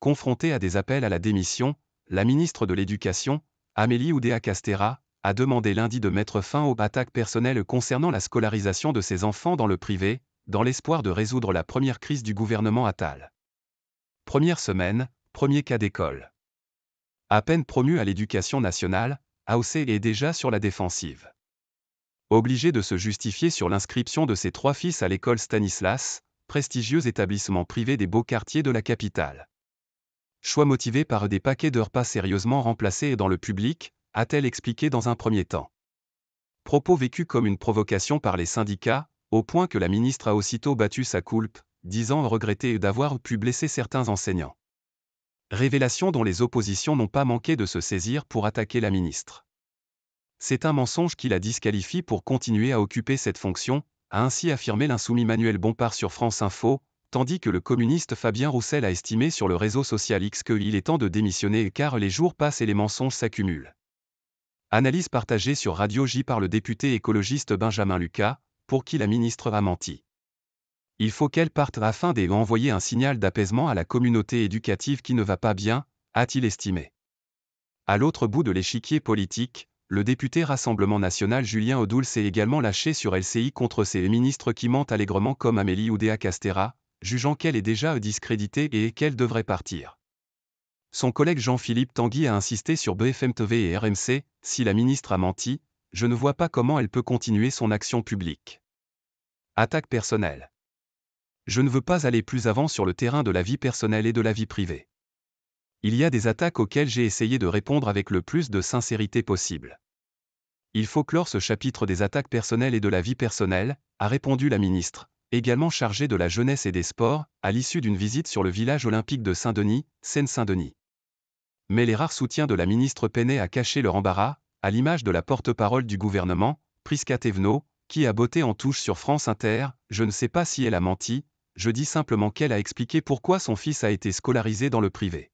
confrontée à des appels à la démission, la ministre de l'Éducation, Amélie oudéa castéra a demandé lundi de mettre fin aux attaques personnelles concernant la scolarisation de ses enfants dans le privé, dans l'espoir de résoudre la première crise du gouvernement Attal. Première semaine, premier cas d'école. À peine promu à l'éducation nationale, AOC est déjà sur la défensive. Obligé de se justifier sur l'inscription de ses trois fils à l'école Stanislas, prestigieux établissement privé des beaux quartiers de la capitale choix motivé par des paquets de repas sérieusement remplacés et dans le public, a-t-elle expliqué dans un premier temps. Propos vécu comme une provocation par les syndicats, au point que la ministre a aussitôt battu sa coulpe, disant regretter d'avoir pu blesser certains enseignants. Révélation dont les oppositions n'ont pas manqué de se saisir pour attaquer la ministre. C'est un mensonge qui la disqualifie pour continuer à occuper cette fonction, a ainsi affirmé l'insoumis Manuel Bompard sur France Info, tandis que le communiste Fabien Roussel a estimé sur le réseau social X qu'il est temps de démissionner car les jours passent et les mensonges s'accumulent. Analyse partagée sur Radio J par le député écologiste Benjamin Lucas, pour qui la ministre a menti. Il faut qu'elle parte afin d'envoyer un signal d'apaisement à la communauté éducative qui ne va pas bien, a-t-il estimé. À l'autre bout de l'échiquier politique, le député Rassemblement national Julien Odoul s'est également lâché sur LCI contre ces ministres qui mentent allègrement comme Amélie Oudéa-Castera, jugeant qu'elle est déjà discréditée et qu'elle devrait partir. Son collègue Jean-Philippe Tanguy a insisté sur BFM TV et RMC, si la ministre a menti, je ne vois pas comment elle peut continuer son action publique. Attaque personnelle. Je ne veux pas aller plus avant sur le terrain de la vie personnelle et de la vie privée. Il y a des attaques auxquelles j'ai essayé de répondre avec le plus de sincérité possible. Il faut clore ce chapitre des attaques personnelles et de la vie personnelle, a répondu la ministre, également chargé de la jeunesse et des sports, à l'issue d'une visite sur le village olympique de Saint-Denis, Seine-Saint-Denis. Mais les rares soutiens de la ministre peinaient à cacher leur embarras, à l'image de la porte-parole du gouvernement, Prisca Thévenot, qui a botté en touche sur France Inter, je ne sais pas si elle a menti, je dis simplement qu'elle a expliqué pourquoi son fils a été scolarisé dans le privé.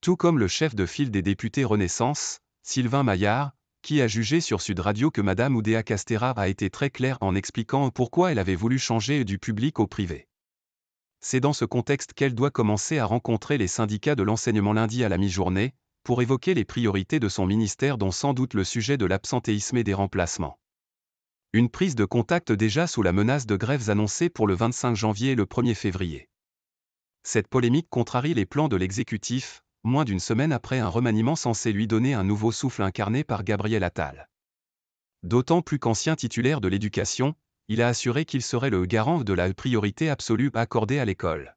Tout comme le chef de file des députés Renaissance, Sylvain Maillard, qui a jugé sur Sud Radio que Madame Oudéa Castera a été très claire en expliquant pourquoi elle avait voulu changer du public au privé. C'est dans ce contexte qu'elle doit commencer à rencontrer les syndicats de l'enseignement lundi à la mi-journée, pour évoquer les priorités de son ministère dont sans doute le sujet de l'absentéisme et des remplacements. Une prise de contact déjà sous la menace de grèves annoncées pour le 25 janvier et le 1er février. Cette polémique contrarie les plans de l'exécutif, moins d'une semaine après un remaniement censé lui donner un nouveau souffle incarné par Gabriel Attal. D'autant plus qu'ancien titulaire de l'éducation, il a assuré qu'il serait le garant de la priorité absolue accordée à l'école.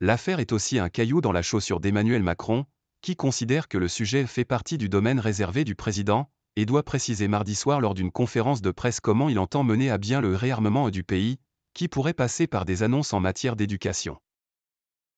L'affaire est aussi un caillou dans la chaussure d'Emmanuel Macron, qui considère que le sujet fait partie du domaine réservé du président, et doit préciser mardi soir lors d'une conférence de presse comment il entend mener à bien le réarmement du pays, qui pourrait passer par des annonces en matière d'éducation.